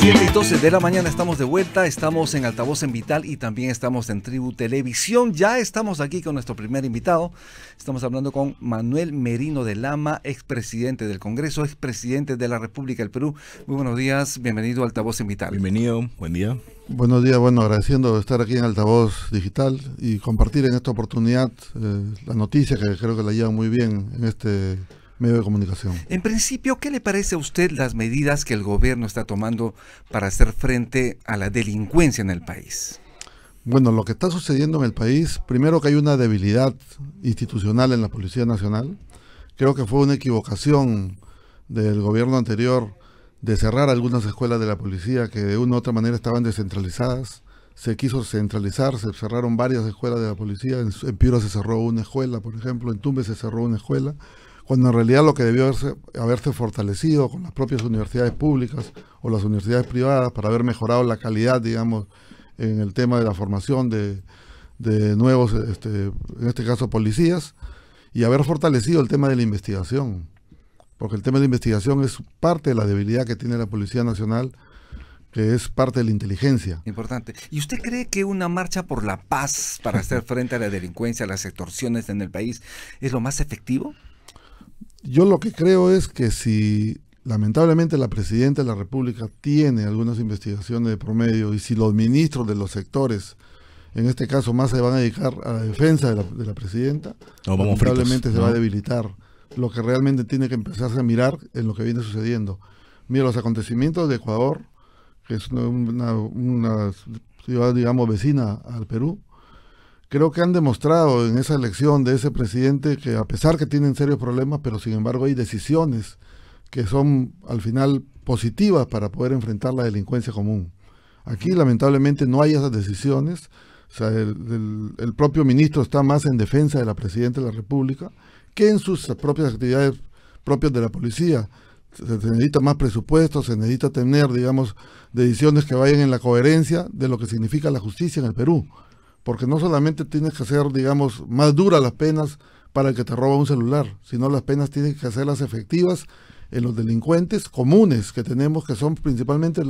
7 y 12 de la mañana estamos de vuelta, estamos en Altavoz en Vital y también estamos en Tribu Televisión. Ya estamos aquí con nuestro primer invitado. Estamos hablando con Manuel Merino de Lama, expresidente del Congreso, expresidente de la República del Perú. Muy buenos días, bienvenido a Altavoz en Vital. Bienvenido, buen día. Buenos días, bueno, agradeciendo estar aquí en Altavoz Digital y compartir en esta oportunidad eh, la noticia que creo que la lleva muy bien en este medio de comunicación. En principio, ¿qué le parece a usted las medidas que el gobierno está tomando para hacer frente a la delincuencia en el país? Bueno, lo que está sucediendo en el país, primero que hay una debilidad institucional en la Policía Nacional. Creo que fue una equivocación del gobierno anterior de cerrar algunas escuelas de la policía que de una u otra manera estaban descentralizadas. Se quiso centralizar, se cerraron varias escuelas de la policía. En, Piura se cerró una escuela, por ejemplo, en Tumbes se cerró una escuela cuando en realidad lo que debió haberse, fortalecido con las propias universidades públicas o las universidades privadas para haber mejorado la calidad, digamos, en el tema de la formación de, nuevos, este, en este caso, policías, y haber fortalecido el tema de la investigación, porque el tema de la investigación es parte de la debilidad que tiene la Policía Nacional que es parte de la inteligencia. Importante. ¿Y usted cree que una marcha por la paz para hacer frente a la delincuencia, a las extorsiones en el país, es lo más efectivo? yo lo que creo es que si lamentablemente la presidenta de la República tiene algunas investigaciones de promedio y si los ministros de los sectores, en este caso más se van a dedicar a la defensa de la, presidenta, probablemente lamentablemente se va a debilitar. Lo que realmente tiene que empezarse a mirar en lo que viene sucediendo. Mira, los acontecimientos de Ecuador, que es una ciudad, digamos, vecina al Perú, creo que han demostrado en esa elección de ese presidente que a pesar que tienen serios problemas, pero sin embargo hay decisiones que son al final positivas para poder enfrentar la delincuencia común. Aquí lamentablemente no hay esas decisiones. sea, el, propio ministro está más en defensa de la presidenta de la República que en sus propias actividades propias de la policía. Se, se necesita más presupuesto, se necesita tener, digamos, decisiones que vayan en la coherencia de lo que significa la justicia en el Perú porque no solamente tienes que hacer, digamos, más duras las penas para el que te roba un celular, sino las penas tienen que las efectivas en los delincuentes comunes que tenemos, que son principalmente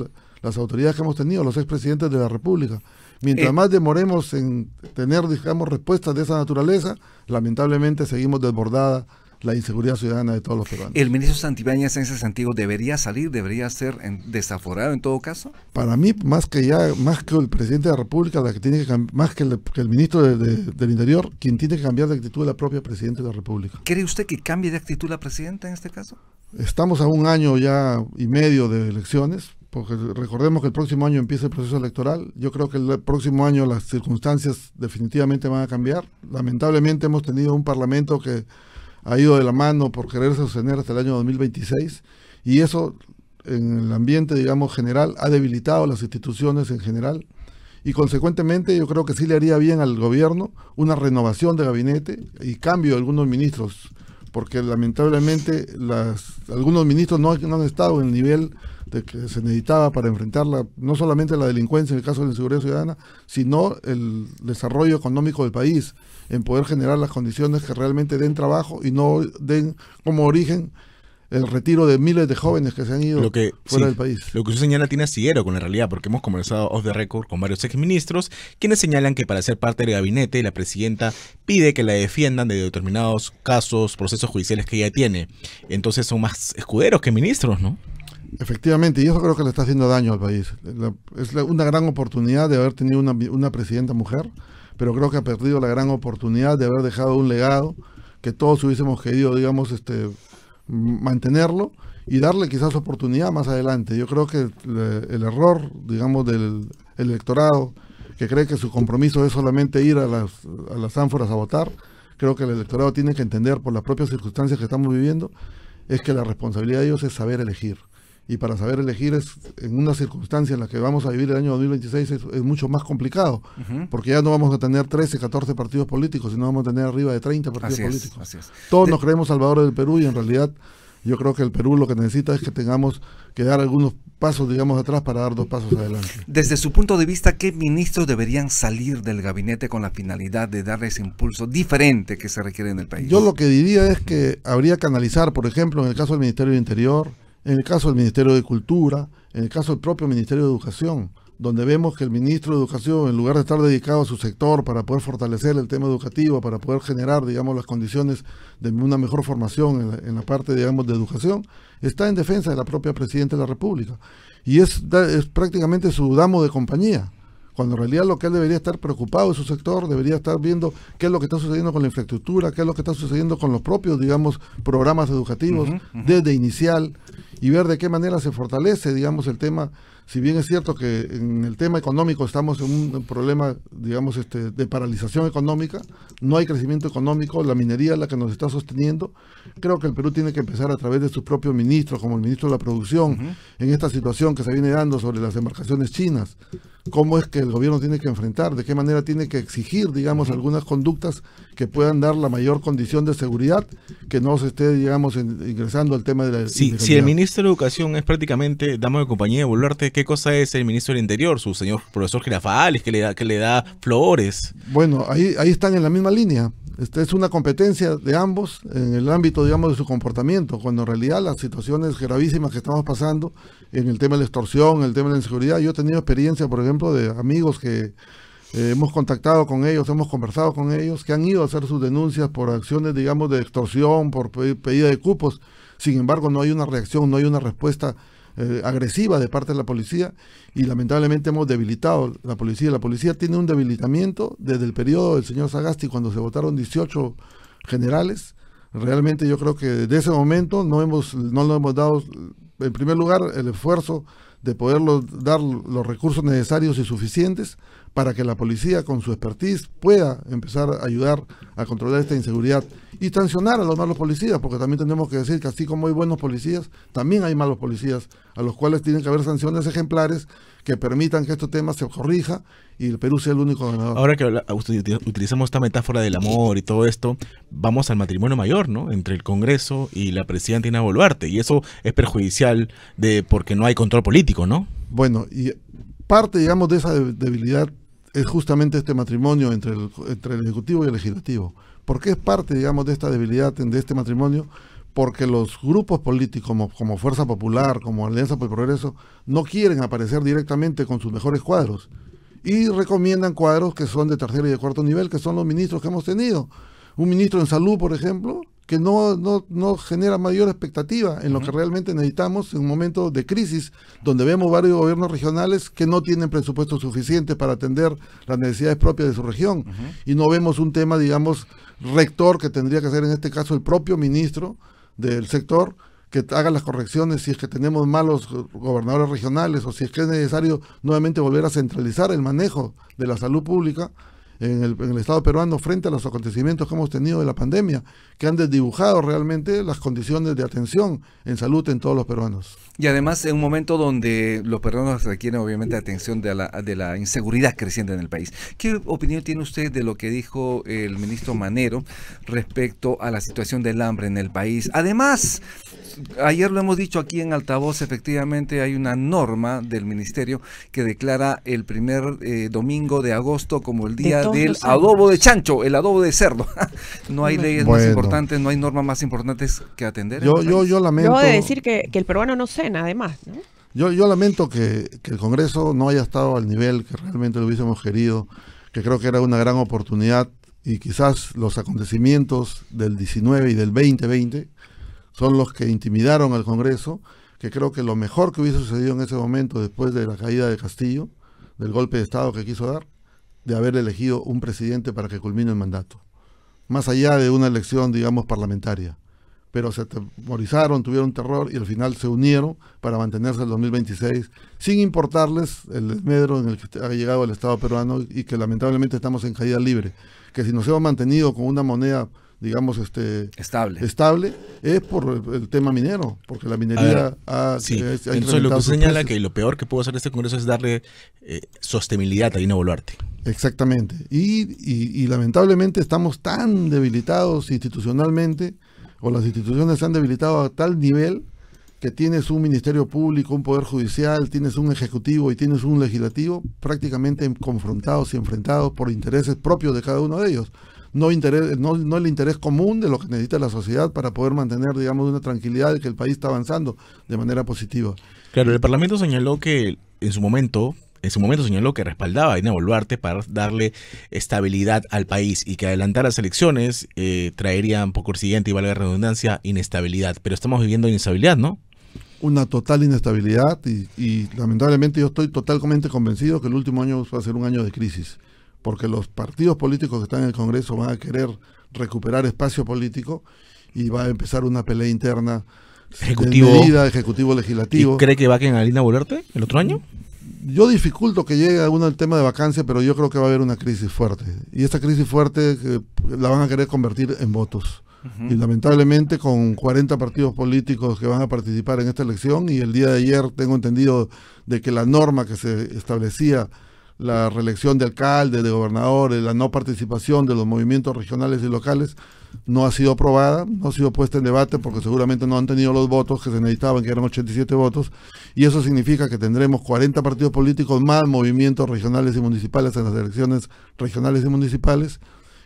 las autoridades que hemos tenido, los expresidentes de la República. Mientras eh. más demoremos en tener, digamos, respuestas de esa naturaleza, lamentablemente seguimos desbordada la inseguridad ciudadana de todos los peruanos. ¿El ministro Santibáñez en ese sentido debería salir, debería ser desaforado en todo caso? Para mí, más que ya, más que el presidente de la República, la que tiene más que el, ministro del Interior, quien tiene que cambiar de actitud es la propia presidenta de la República. ¿Cree usted que cambie de actitud la presidenta en este caso? Estamos a un año ya y medio de elecciones, porque recordemos que el próximo año empieza el proceso electoral. Yo creo que el próximo año las circunstancias definitivamente van a cambiar. Lamentablemente hemos tenido un parlamento que ha ido de la mano por querer sostener hasta el año 2026 y eso en el ambiente, digamos, general ha debilitado las instituciones en general y consecuentemente yo creo que sí le haría bien al gobierno una renovación de gabinete y cambio de algunos ministros, porque lamentablemente las, algunos ministros no, han estado en el nivel de que se necesitaba para enfrentar no solamente la delincuencia en el caso de la inseguridad ciudadana, sino el desarrollo económico del país en poder generar las condiciones que realmente den trabajo y no den como origen el retiro de miles de jóvenes que se han ido fuera del país. Lo que usted señala tiene asidero con la realidad, porque hemos conversado off the record con varios exministros, quienes señalan que para ser parte del gabinete, la presidenta pide que la defiendan de determinados casos, procesos judiciales que ella tiene. Entonces son más escuderos que ministros, ¿no? Efectivamente, y eso creo que le está haciendo daño al país. es una gran oportunidad de haber tenido una, una presidenta mujer pero creo que ha perdido la gran oportunidad de haber dejado un legado que todos hubiésemos querido, digamos, este, mantenerlo y darle quizás oportunidad más adelante. Yo creo que el, error, digamos, del electorado que cree que su compromiso es solamente ir a las, a las ánforas a votar, creo que el electorado tiene que entender por las propias circunstancias que estamos viviendo, es que la responsabilidad de ellos es saber elegir y para saber elegir es en una circunstancia en la que vamos a vivir el año 2026 es, mucho más complicado, porque ya no vamos a tener 13, 14 partidos políticos, sino vamos a tener arriba de 30 partidos políticos. Todos nos creemos salvadores del Perú y en realidad yo creo que el Perú lo que necesita es que tengamos que dar algunos pasos, digamos, atrás para dar dos pasos adelante. Desde su punto de vista, ¿qué ministros deberían salir del gabinete con la finalidad de darle ese impulso diferente que se requiere en el país? Yo lo que diría es que habría que analizar, por ejemplo, en el caso del Ministerio del Interior, en el caso del Ministerio de Cultura, en el caso del propio Ministerio de Educación, donde vemos que el ministro de Educación, en lugar de estar dedicado a su sector para poder fortalecer el tema educativo, para poder generar, digamos, las condiciones de una mejor formación en la, parte, digamos, de educación, está en defensa de la propia Presidenta de la República. Y es, es prácticamente su damo de compañía cuando en realidad lo que él debería estar preocupado es su sector, debería estar viendo qué es lo que está sucediendo con la infraestructura, qué es lo que está sucediendo con los propios, digamos, programas educativos desde inicial y ver de qué manera se fortalece, digamos, el tema si bien es cierto que en el tema económico estamos en un problema, digamos, este, de paralización económica, no hay crecimiento económico, la minería es la que nos está sosteniendo, creo que el Perú tiene que empezar a través de su propio ministro como el ministro de la Producción, en esta situación que se viene dando sobre las embarcaciones chinas, cómo es que el gobierno tiene que enfrentar, de qué manera tiene que exigir, digamos, algunas conductas que puedan dar la mayor condición de seguridad, que no se esté, digamos, ingresando al tema de la... Sí, si el ministro de Educación es prácticamente damos compañía de qué cosa es el ministro del Interior, su señor profesor Girafales, que le da, que le da flores. Bueno, ahí, ahí están en la misma línea. Este, es una competencia de ambos en el ámbito, digamos, de su comportamiento, cuando en realidad las situaciones gravísimas que estamos pasando en el tema de la extorsión, en el tema de la inseguridad, yo he tenido experiencia, por ejemplo, de amigos que eh, hemos contactado con ellos, hemos conversado con ellos, que han ido a hacer sus denuncias por acciones, digamos, de extorsión, por pedida de cupos. Sin embargo, no hay una reacción, no hay una respuesta eh, agresiva de parte de la policía y lamentablemente hemos debilitado la policía. La policía tiene un debilitamiento desde el periodo del señor Sagasti cuando se votaron 18 generales. Realmente yo creo que desde ese momento no hemos no lo hemos dado en primer lugar el esfuerzo de poder dar los recursos necesarios y suficientes para que la policía con su expertise pueda empezar a ayudar a controlar esta inseguridad y sancionar a los malos policías, porque también tenemos que decir que así como hay buenos policías, también hay malos policías, a los cuales tienen que haber sanciones ejemplares que permitan que este tema se corrija y el Perú sea el único ganador. Ahora que utilizamos esta metáfora del amor y todo esto, vamos al matrimonio mayor, ¿no? Entre el Congreso y la presidenta Ina Boluarte, y eso es perjudicial de porque no hay control político, ¿no? Bueno, y parte, digamos, de esa debilidad es justamente este matrimonio entre el, el Ejecutivo y el Legislativo. ¿Por qué es parte, digamos, de esta debilidad, de este matrimonio? Porque los grupos políticos como, como Fuerza Popular, como Alianza por el Progreso, no quieren aparecer directamente con sus mejores cuadros. Y recomiendan cuadros que son de tercer y de cuarto nivel, que son los ministros que hemos tenido. Un ministro en salud, por ejemplo, que no, no, no genera mayor expectativa en lo que realmente necesitamos en un momento de crisis, donde vemos varios gobiernos regionales que no tienen presupuesto suficiente para atender las necesidades propias de su región. Y no vemos un tema, digamos, rector que tendría que ser en este caso el propio ministro del sector, que haga las correcciones si es que tenemos malos gobernadores regionales o si es que es necesario nuevamente volver a centralizar el manejo de la salud pública en el, Estado peruano frente a los acontecimientos que hemos tenido de la pandemia, que han desdibujado realmente las condiciones de atención en salud en todos los peruanos. Y además en un momento donde los peruanos requieren obviamente atención de la, de la inseguridad creciente en el país. ¿Qué opinión tiene usted de lo que dijo el ministro Manero respecto a la situación del hambre en el país? Además, ayer lo hemos dicho aquí en altavoz, efectivamente hay una norma del ministerio que declara el primer eh, domingo de agosto como el día del adobo de chancho, el adobo de cerdo. no hay leyes más importantes, no hay normas más importantes que atender. Yo, este yo, lamento. Yo de decir que, el peruano no cena, además. Yo, yo lamento que, que el Congreso no haya estado al nivel que realmente lo hubiésemos querido, que creo que era una gran oportunidad y quizás los acontecimientos del 19 y del 2020 son los que intimidaron al Congreso, que creo que lo mejor que hubiese sucedido en ese momento después de la caída de Castillo, del golpe de Estado que quiso dar, de haber elegido un presidente para que culmine el mandato, más allá de una elección, digamos, parlamentaria. Pero se atemorizaron, tuvieron terror y al final se unieron para mantenerse el 2026, sin importarles el desmedro en el que ha llegado el Estado peruano y que lamentablemente estamos en caída libre. Que si nos hemos mantenido con una moneda digamos, este estable. estable, es por el tema minero, porque la minería ha, sí. eso lo señala que lo peor que puede hacer este Congreso es darle eh, sostenibilidad a Dino Exactamente. Y, y, lamentablemente estamos tan debilitados institucionalmente, o las instituciones se han debilitado a tal nivel que tienes un ministerio público, un poder judicial, tienes un ejecutivo y tienes un legislativo prácticamente confrontados y enfrentados por intereses propios de cada uno de ellos. No, interés, no, no el interés común de lo que necesita la sociedad para poder mantener, digamos, una tranquilidad de que el país está avanzando de manera positiva. Claro, el Parlamento señaló que en su momento en su momento señaló que respaldaba a Dina Boluarte para darle estabilidad al país y que adelantar las elecciones eh, traerían, por siguiente y valga la redundancia, inestabilidad. Pero estamos viviendo inestabilidad, ¿no? Una total inestabilidad y, lamentablemente yo estoy totalmente convencido que el último año va a ser un año de crisis, porque los partidos políticos que están en el Congreso van a querer recuperar espacio político y va a empezar una pelea interna ejecutivo, ejecutivo legislativo. cree que va a quedar Alina el otro año? yo dificulto que llegue a uno el tema de vacancia, pero yo creo que va a haber una crisis fuerte. Y esta crisis fuerte eh, la van a querer convertir en votos. Y lamentablemente con 40 partidos políticos que van a participar en esta elección y el día de ayer tengo entendido de que la norma que se establecía la reelección de alcaldes, de gobernadores, la no participación de los movimientos regionales y locales, no ha sido aprobada, no ha sido puesta en debate porque seguramente no han tenido los votos que se necesitaban, que eran 87 votos, y eso significa que tendremos 40 partidos políticos más movimientos regionales y municipales en las elecciones regionales y municipales,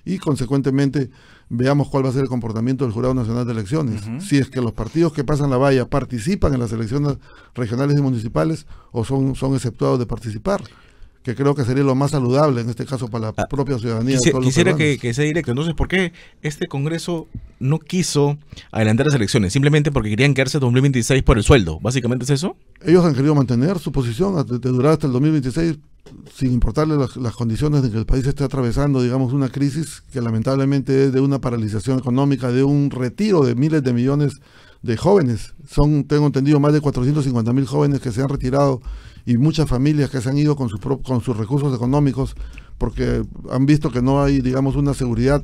y consecuentemente veamos cuál va a ser el comportamiento del Jurado Nacional de Elecciones. Si es que los partidos que pasan la valla participan en las elecciones regionales y municipales o son, son exceptuados de participar que creo que sería lo más saludable en este caso para la ah, propia ciudadanía. quisiera que, que, sea directo. Entonces, ¿por qué este Congreso no quiso adelantar las elecciones? Simplemente porque querían quedarse 2026 por el sueldo. ¿Básicamente es eso? Ellos han querido mantener su posición de durar hasta el 2026 sin importarle las, las, condiciones en que el país esté atravesando, digamos, una crisis que lamentablemente es de una paralización económica, de un retiro de miles de millones de jóvenes. Son, tengo entendido, más de 450 mil jóvenes que se han retirado y muchas familias que se han ido con, su con sus recursos económicos porque han visto que no hay, digamos, una seguridad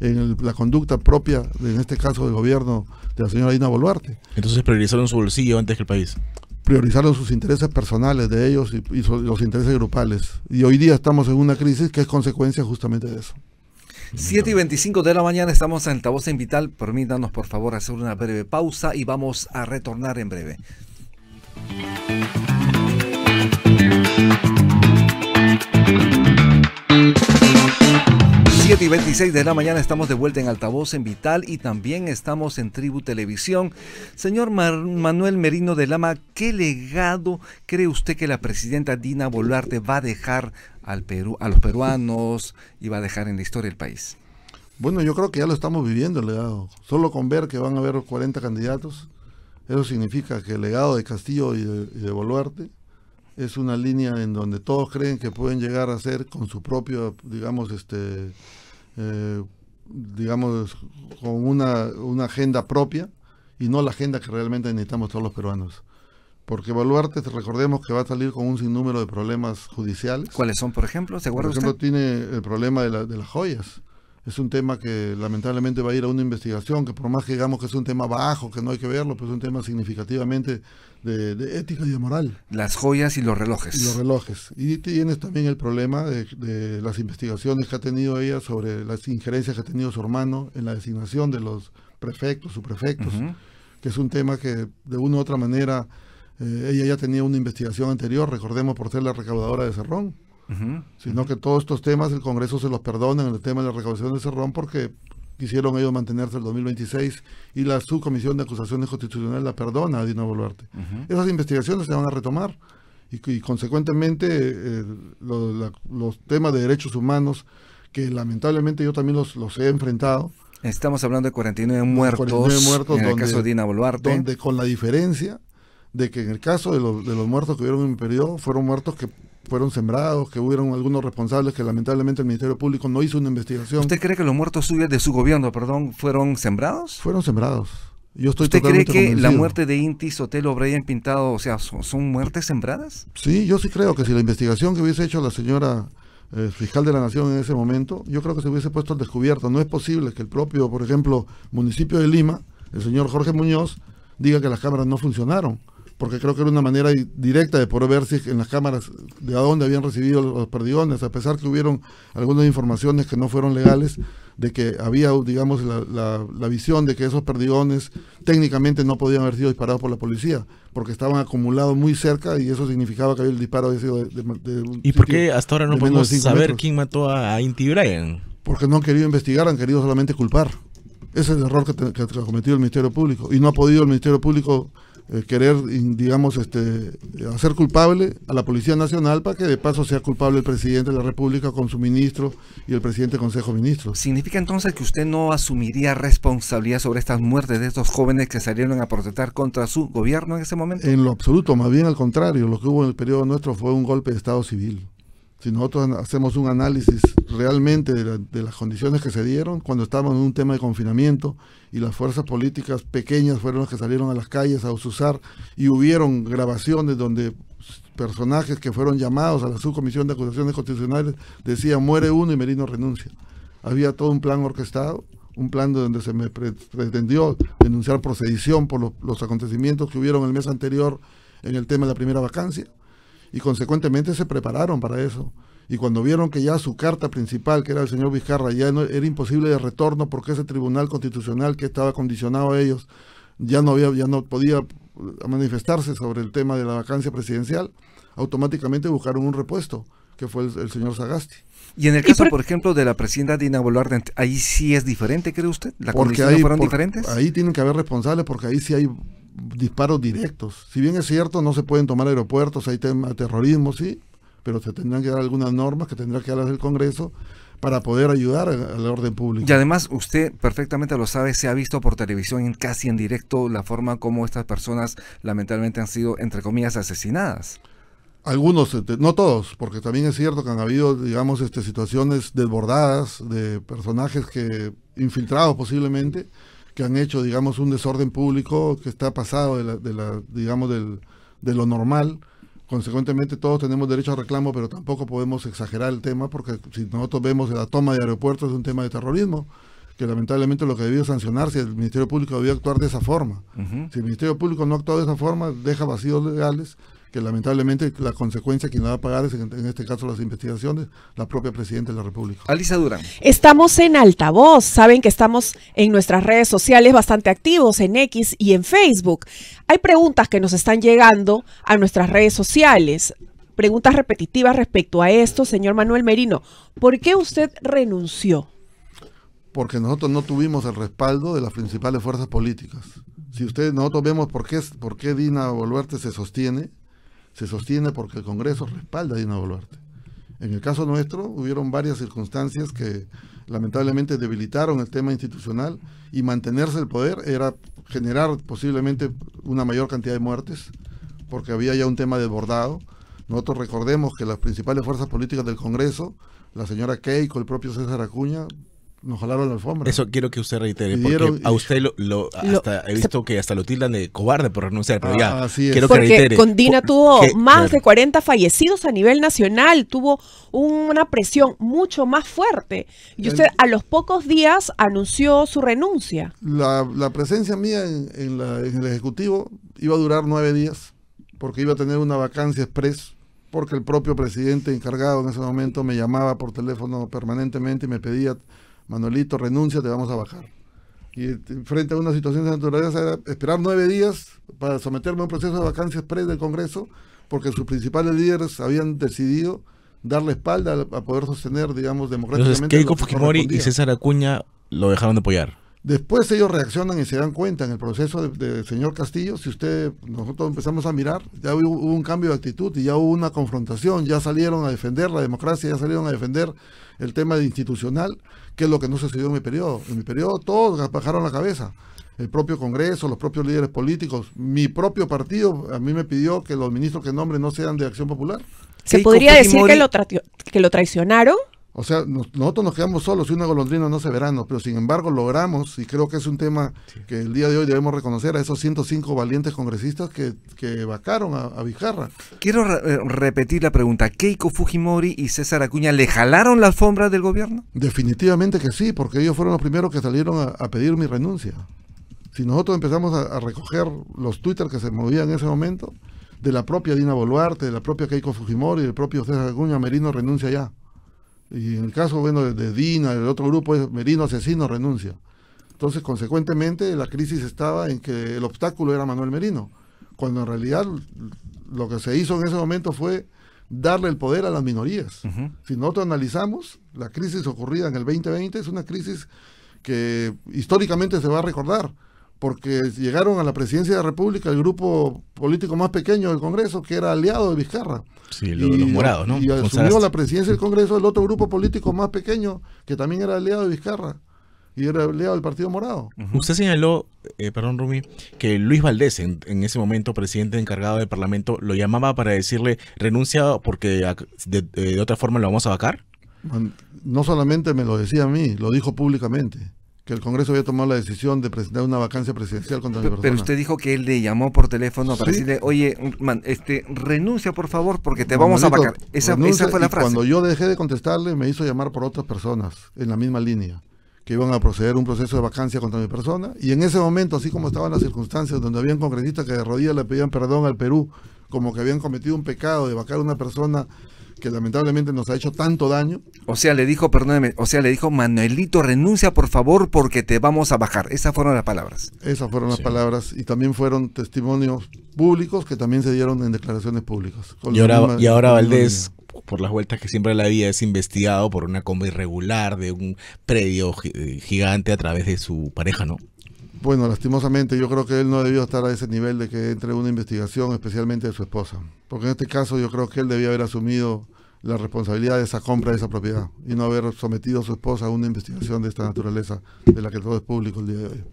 en la conducta propia, en este caso del gobierno de la señora Dina Boluarte. Entonces priorizaron su bolsillo antes que el país. Priorizaron sus intereses personales de ellos y los intereses grupales. Y hoy día estamos en una crisis que es consecuencia justamente de eso. 7 y 25 de la mañana estamos en Altavoz en Vital. Permítanos, por favor, hacer una breve pausa y vamos a retornar en breve. 7 y 26 de la mañana estamos de vuelta en Altavoz en Vital y también estamos en Tribu Televisión. Señor Manuel Merino de Lama, ¿qué legado cree usted que la presidenta Dina Boluarte va a dejar al Perú, a los peruanos y va a dejar en la historia el país? Bueno, yo creo que ya lo estamos viviendo el legado. Solo con ver que van a haber 40 candidatos, eso significa que el legado de Castillo y de, Boluarte es una línea en donde todos creen que pueden llegar a ser con su propio, digamos, este, eh, digamos, con una agenda propia y no la agenda que realmente necesitamos todos los peruanos. Porque Baluarte, recordemos que va a salir con un sinnúmero de problemas judiciales. ¿Cuáles son, por ejemplo? ¿Se por ejemplo, tiene el problema de, las joyas. Es un tema que lamentablemente va a ir a una investigación, que por más que digamos que es un tema bajo, que no hay que verlo, pero es un tema significativamente de, ética y de moral. Las joyas y los relojes. Y los relojes. Y tienes también el problema de, las investigaciones que ha tenido ella sobre las injerencias que ha tenido su hermano en la designación de los prefectos, su prefectos que es un tema que de una u otra manera eh, ella ya tenía una investigación anterior, recordemos por ser la recaudadora de Cerrón. Sino que todos estos temas el Congreso se los perdona en el tema de la recaudación de Cerrón porque quisieron ellos mantenerse el 2026 y la subcomisión de acusaciones constitucionales la perdona a Dina Boluarte. Esas investigaciones se van a retomar y, consecuentemente eh, los temas de derechos humanos que lamentablemente yo también los, los he enfrentado. Estamos hablando de 49 muertos, en el caso de Dina Boluarte. Donde con la diferencia de que en el caso de los, de los muertos que hubieron en periodo, fueron muertos que fueron sembrados, que hubieron algunos responsables que lamentablemente el Ministerio Público no hizo una investigación. ¿Usted cree que los muertos suyos de su gobierno, perdón, fueron sembrados? Fueron sembrados. Yo estoy ¿Usted cree que la muerte de Inti Sotelo en Pintado, o sea, son, muertes sembradas? Sí, yo sí creo que si la investigación que hubiese hecho la señora eh, fiscal de la Nación en ese momento, yo creo que se hubiese puesto al descubierto. No es posible que el propio, por ejemplo, municipio de Lima, el señor Jorge Muñoz, diga que las cámaras no funcionaron porque creo que era una manera directa de poder ver si en las cámaras de a dónde habían recibido los perdigones, a pesar que hubieron algunas informaciones que no fueron legales, de que había, digamos, la, visión de que esos perdigones técnicamente no podían haber sido disparados por la policía, porque estaban acumulados muy cerca y eso significaba que había el disparo de, de, ¿Y por qué hasta ahora no podemos saber quién mató a Inti Bryan? Porque no han querido investigar, han querido solamente culpar. Ese es el error que, que ha cometido el Ministerio Público. Y no ha podido el Ministerio Público eh, querer, digamos, este, eh, hacer culpable a la Policía Nacional para que de paso sea culpable el presidente de la República con su ministro y el presidente del Consejo de Ministros. ¿Significa entonces que usted no asumiría responsabilidad sobre estas muertes de estos jóvenes que salieron a protestar contra su gobierno en ese momento? En lo absoluto, más bien al contrario, lo que hubo en el periodo nuestro fue un golpe de Estado civil si nosotros hacemos un análisis realmente de, las condiciones que se dieron cuando estábamos en un tema de confinamiento y las fuerzas políticas pequeñas fueron las que salieron a las calles a usar y hubieron grabaciones donde personajes que fueron llamados a la subcomisión de acusaciones constitucionales decían muere uno y Merino renuncia. Había todo un plan orquestado, un plan donde se me pretendió denunciar procedición por los acontecimientos que hubieron el mes anterior en el tema de la primera vacancia y consecuentemente se prepararon para eso. Y cuando vieron que ya su carta principal, que era el señor Vizcarra, ya no, era imposible de retorno porque ese tribunal constitucional que estaba condicionado a ellos ya no, había, ya no podía manifestarse sobre el tema de la vacancia presidencial, automáticamente buscaron un repuesto, que fue el, señor Sagasti. Y en el caso, por... ejemplo, de la presidenta Dina Boluarte, ahí sí es diferente, cree usted? ¿La porque fueron diferentes? Ahí tienen que haber responsables porque ahí sí hay disparos directos. Si bien es cierto, no se pueden tomar aeropuertos, hay tema de terrorismo, sí, pero se tendrán que dar algunas normas que tendrá que dar el Congreso para poder ayudar al orden público. Y además usted perfectamente lo sabe, se ha visto por televisión casi en directo la forma como estas personas lamentablemente han sido, entre comillas, asesinadas. Algunos, este, no todos, porque también es cierto que han habido, digamos, este, situaciones desbordadas de personajes que infiltrados posiblemente, que han hecho, digamos, un desorden público que está pasado de, la, digamos, del, de lo normal. Consecuentemente todos tenemos derecho a reclamo, pero tampoco podemos exagerar el tema, porque si nosotros vemos la toma de aeropuertos es un tema de terrorismo, que lamentablemente lo que debió sancionarse, el Ministerio Público debió actuar de esa forma. Si el Ministerio Público no actuó de esa forma, deja vacíos legales que lamentablemente la consecuencia que nos va a pagar es, en, este caso, las investigaciones, la propia Presidenta de la República. Alisa Durán. Estamos en altavoz, saben que estamos en nuestras redes sociales bastante activos, en X y en Facebook. Hay preguntas que nos están llegando a nuestras redes sociales preguntas repetitivas respecto a esto, señor Manuel Merino. ¿Por qué usted renunció? Porque nosotros no tuvimos el respaldo de las principales fuerzas políticas. Si ustedes nosotros vemos por qué, por qué Dina Boluarte se sostiene, se sostiene porque el Congreso respalda a Dina Boluarte. En el caso nuestro, hubieron varias circunstancias que lamentablemente debilitaron el tema institucional y mantenerse el poder era generar posiblemente una mayor cantidad de muertes, porque había ya un tema desbordado. Nosotros recordemos que las principales fuerzas políticas del Congreso, la señora Keiko, el propio César Acuña, nos jalaron la alfombra. Eso quiero que usted reitere, porque a usted lo, he visto que hasta lo tildan de cobarde por renunciar, pero ya, ah, quiero porque que Con tuvo más de 40 fallecidos a nivel nacional, tuvo una presión mucho más fuerte. Y usted a los pocos días anunció su renuncia. La, presencia mía en, el Ejecutivo iba a durar nueve días, porque iba a tener una vacancia express porque el propio presidente encargado en ese momento me llamaba por teléfono permanentemente y me pedía Manuelito, renuncia, te vamos a bajar. Y eh, frente a una situación de naturaleza, esperar nueve días para someterme a un proceso de vacancias pre del Congreso, porque sus principales líderes habían decidido darle espalda a poder sostener, digamos, democráticamente. Entonces, Keiko Fujimori y César Acuña lo dejaron de apoyar. Después ellos reaccionan y se dan cuenta en el proceso del de señor Castillo, si usted, nosotros empezamos a mirar, ya hubo, un cambio de actitud y ya hubo una confrontación, ya salieron a defender la democracia, ya salieron a defender el tema institucional ¿Qué es lo que no sucedió en mi periodo. En mi periodo todos bajaron la cabeza. El propio Congreso, los propios líderes políticos, mi propio partido a mí me pidió que los ministros que nombre no sean de Acción Popular. ¿Se podría decir que lo, que lo traicionaron? O sea, nosotros nos quedamos solos y una golondrina no se verano, pero sin embargo logramos, y creo que es un tema que el día de hoy debemos reconocer a esos 105 valientes congresistas que, vacaron a, Vijarra. Quiero eh, repetir la pregunta, ¿Keiko Fujimori y César Acuña le jalaron la alfombra del gobierno? Definitivamente que sí, porque ellos fueron los primeros que salieron a, pedir mi renuncia. Si nosotros empezamos a, recoger los Twitter que se movían en ese momento, de la propia Dina Boluarte, de la propia Keiko Fujimori, del propio César Acuña, Merino renuncia ya. Y en el caso, bueno, de, Dina, del otro grupo, es Merino Asesino renuncia. Entonces, consecuentemente, la crisis estaba en que el obstáculo era Manuel Merino, cuando en realidad lo que se hizo en ese momento fue darle el poder a las minorías. Si nosotros analizamos, la crisis ocurrida en el 2020 es una crisis que históricamente se va a recordar porque llegaron a la presidencia de la República el grupo político más pequeño del Congreso, que era aliado de Vizcarra. Sí, los morados, ¿no? Y asumió la presidencia del Congreso el otro grupo político más pequeño, que también era aliado de Vizcarra y era aliado del Partido Morado. Usted señaló, eh, perdón Rumi, que Luis Valdés, en, ese momento presidente encargado del Parlamento, lo llamaba para decirle renuncia porque de, de otra forma lo vamos a vacar. No solamente me lo decía a mí, lo dijo públicamente que el Congreso había tomado la decisión de presentar una vacancia presidencial contra mi persona. Pero usted dijo que él le llamó por teléfono para decirle, oye, man, este, renuncia por favor porque te vamos a vacar. Esa, fue la frase. Cuando yo dejé de contestarle, me hizo llamar por otras personas en la misma línea que iban a proceder un proceso de vacancia contra mi persona. Y en ese momento, así como estaban las circunstancias, donde habían congresistas que de rodillas le pedían perdón al Perú, como que habían cometido un pecado de vacar a una persona que lamentablemente nos ha hecho tanto daño. O sea, le dijo, perdóneme, o sea, le dijo, Manuelito, renuncia por favor porque te vamos a bajar. Esas fueron las palabras. Esas fueron las palabras y también fueron testimonios públicos que también se dieron en declaraciones públicas. Y ahora, Valdés, por las vueltas que siempre la había, es investigado por una coma irregular de un predio eh, gigante a través de su pareja, ¿no? Bueno, lastimosamente yo creo que él no debió estar a ese nivel de que entre una investigación, especialmente de su esposa. Porque en este caso yo creo que él debía haber asumido la responsabilidad de esa compra de esa propiedad y no haber sometido a su esposa a una investigación de esta naturaleza, de la que todo es público el día de hoy.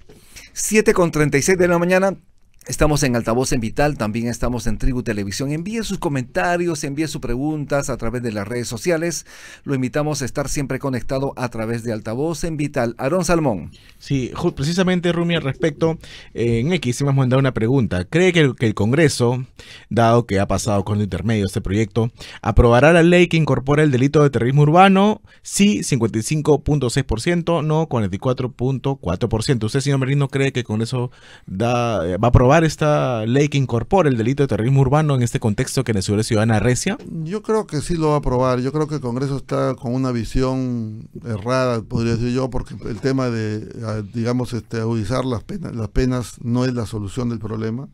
7 con 36 de la mañana, Estamos en Altavoz en Vital, también estamos en Tribu Televisión. Envíe sus comentarios, envíe sus preguntas a través de las redes sociales. Lo invitamos a estar siempre conectado a través de Altavoz en Vital. Aarón Salmón. Sí, precisamente Rumi, al respecto, en X hemos mandado una pregunta. ¿Cree que el, Congreso, dado que ha pasado con el intermedio este proyecto, aprobará la ley que incorpora el delito de terrorismo urbano? Sí, 55.6%, no 44.4%. ¿Usted, señor Merino, cree que con eso da, va a aprobar? esta ley que incorpore el delito de terrorismo urbano en este contexto que le suele ciudadana recia? Yo creo que sí lo va a aprobar. Yo creo que el Congreso está con una visión errada, podría decir yo, porque el tema de, ah, digamos, este, agudizar las penas, las penas no es la solución del problema.